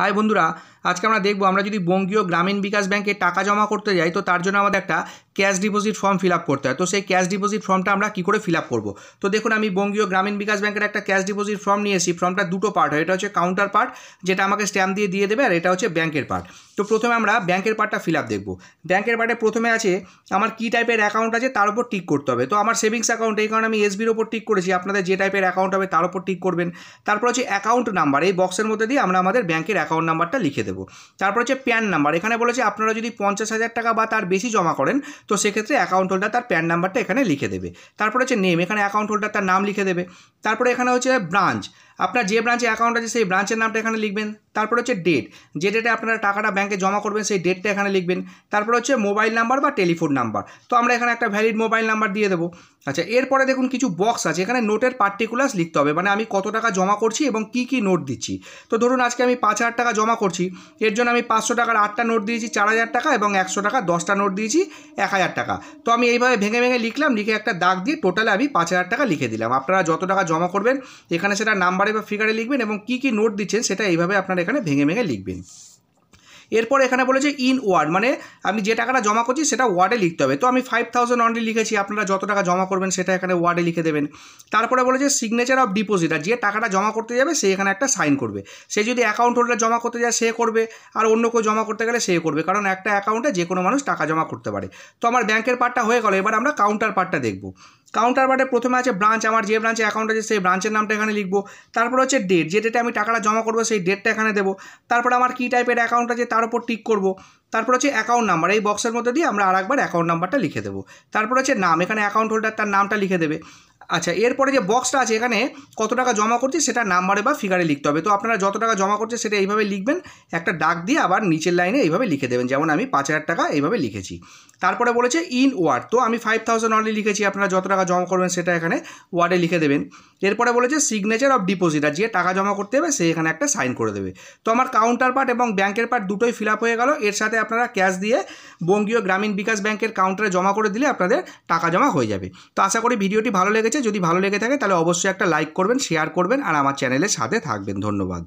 high বন্ধুরা আজকে আমরা দেখব আমরা যদি বঙ্গীয় গ্রামীণ বিকাশ ব্যাংকে টাকা জমা করতে যাই তো তার জন্য আমাদের একটা ক্যাশ ডিপোজিট ফর্ম ফিল করতে হয় তো সেই ক্যাশ ডিপোজিট ফর্মটা আমরা কী করে ফিল করব তো দেখুন আমি বঙ্গীয় গ্রামীণ বিকাশ ব্যাংকের একটা ক্যাশ ডিপোজিট ফর্ম নিয়েছি ফর্মটা দুটো পার্ট হয় এটা হচ্ছে কাউন্টার পার্ট যেটা আমাকে স্ট্যাম্প দিয়ে দিয়ে দেবে আর এটা হচ্ছে ব্যাংকের পার্ট তো প্রথমে আমরা ব্যাংকের পার্টটা ফিল আপ দেখবো ব্যাংকের পার্টে প্রথমে আছে আমার কী টাইপের অ্যাকাউন্ট আছে তার উপর টিক করতে হবে তো আমার সেভিংস অ্যাকাউন্ট এই কারণে আমি এসবির ওপর টিক করেছি আপনাদের যে টাইপের অ্যাকাউন্ট হবে তার উপর টিক করবেন তারপর হচ্ছে অ্যাকাউন্ট নাম্বার এই বক্সের মধ্যে দিয়ে আমরা আমাদের ব্যাংকের অ্যাকাউন্ট নাম্বারটা লিখে দেবো তারপর হচ্ছে প্যান নাম্বার এখানে বলেছে আপনারা যদি পঞ্চাশ হাজার টাকা বা তার বেশি জমা করেন তো সেক্ষেত্রে অ্যাকাউন্ট হোল্ডার তার প্যান নাম্বারটা এখানে লিখে দেবে তারপর হচ্ছে নেম এখানে অ্যাকাউন্ট হোল্ডার তার নাম লিখে দেবে তারপরে এখানে হচ্ছে ব্রাঞ্চ আপনার যে ব্রাঞ্চে অ্যাকাউন্ট আছে সেই ব্রাঞ্চের নামটা এখানে লিখবেন তারপর হচ্ছে ডেট যে ডেটে আপনারা টাকাটা ব্যাঙ্কে জমা করবেন সেই ডেটটা এখানে লিখবেন তারপর হচ্ছে মোবাইল নাম্বার বা টেলিফোন নাম্বার তো আমরা এখানে একটা ভ্যালিড মোবাইল নাম্বার দিয়ে দেবো আচ্ছা এরপরে দেখুন কিছু বক্স আছে এখানে নোটের পার্টিকুলার্স লিখতে হবে মানে আমি কত টাকা জমা করছি এবং কি কি নোট দিচ্ছি তো ধরুন আজকে আমি পাঁচ হাজার টাকা জমা করছি এর জন্য আমি পাঁচশো টাকার আটটা নোট দিয়েছি চার হাজার টাকা এবং একশো টাকা দশটা নোট দিয়েছি এক হাজার টাকা তো আমি এইভাবে ভেঙে ভেঙে লিখলাম লিখে একটা দাগ দিয়ে টোটালে আমি পাঁচ হাজার টাকা লিখে দিলাম আপনারা যত টাকা জমা করবেন এখানে সেটা নাম্বারে বা ফিগারে লিখবেন এবং কি কি নোট দিচ্ছেন সেটা এইভাবে আপনারা এখানে ভেঙে ভেঙে লিখবেন এরপর এখানে বলেছে ইন ওয়ার্ড মানে আমি যে টাকাটা জমা করছি সেটা ওয়ার্ডে লিখতে হবে তো আমি ফাইভ থাউজেন্ড অনলি লিখেছি আপনারা যত টাকা জমা করবেন সেটা এখানে ওয়ার্ডে লিখে দেবেন তারপরে বলেছে সিগনেচার অফ ডিপোজিট আর যে টাকাটা জমা করতে যাবে সে এখানে একটা সাইন করবে সে যদি অ্যাকাউন্ট হোল্ডার জমা করতে যায় সে করবে আর অন্য কেউ জমা করতে গেলে সে করবে কারণ একটা অ্যাকাউন্টে যে কোনো মানুষ টাকা জমা করতে পারে তো আমার ব্যাংকের পার্টটা হয়ে গেল এবার আমরা কাউন্টার পার্টটা দেখবো কাউন্টার পার্টে প্রথমে আছে ব্রাঞ্চ আমার যে ব্রাঞ্চে অ্যাকাউন্ট আছে সেই ব্রাঞ্চের নামটা এখানে লিখবো তারপর হচ্ছে ডেট যে ডেটে আমি টাকাটা জমা করবো সেই ডেটটা এখানে দেবো তারপর আমার কী টাইপের অ্যাকাউন্ট আছে তার উপর টিক করবো তারপর হচ্ছে অ্যাকাউন্ট নাম্বার এই বক্সের মধ্যে দিয়ে আমরা আরেকবার অ্যাকাউন্ট নাম্বারটা লিখে দেবো তারপর হচ্ছে নাম এখানে অ্যাকাউন্ট হোল্ডার তার নামটা লিখে দেবে আচ্ছা এরপরে যে বক্সটা আছে এখানে কত টাকা জমা করছে সেটা নাম্বারে বা ফিগারে লিখতে হবে তো আপনারা যত টাকা জমা করছে সেটা এইভাবে লিখবেন একটা ডাক দিয়ে আবার নিচের লাইনে এইভাবে লিখে দেবেন যেমন আমি পাঁচ হাজার টাকা এইভাবে লিখেছি তারপরে বলেছে ইন ওয়ার্ড তো আমি ফাইভ থাউজেন্ড অনলি লিখেছি আপনারা যত টাকা জমা করবেন সেটা এখানে ওয়ার্ডে লিখে দেবেন এরপরে বলেছে সিগনেচার অফ ডিপোজিট আর যে টাকা জমা করতে হবে সে এখানে একটা সাইন করে দেবে তো আমার কাউন্টার পার্ট এবং ব্যাংকের পার্ট দুটোই ফিল হয়ে গেল এর সাথে আপনারা ক্যাশ দিয়ে বঙ্গীয় গ্রামীণ বিকাশ ব্যাংকের কাউন্টারে জমা করে দিলে আপনাদের টাকা জমা হয়ে যাবে তো আশা করি ভিডিওটি ভালো লেগেছে লেগেছে যদি ভালো লেগে থাকে তাহলে অবশ্যই একটা লাইক করবেন শেয়ার করবেন আর আমার চ্যানেলের সাথে থাকবেন ধন্যবাদ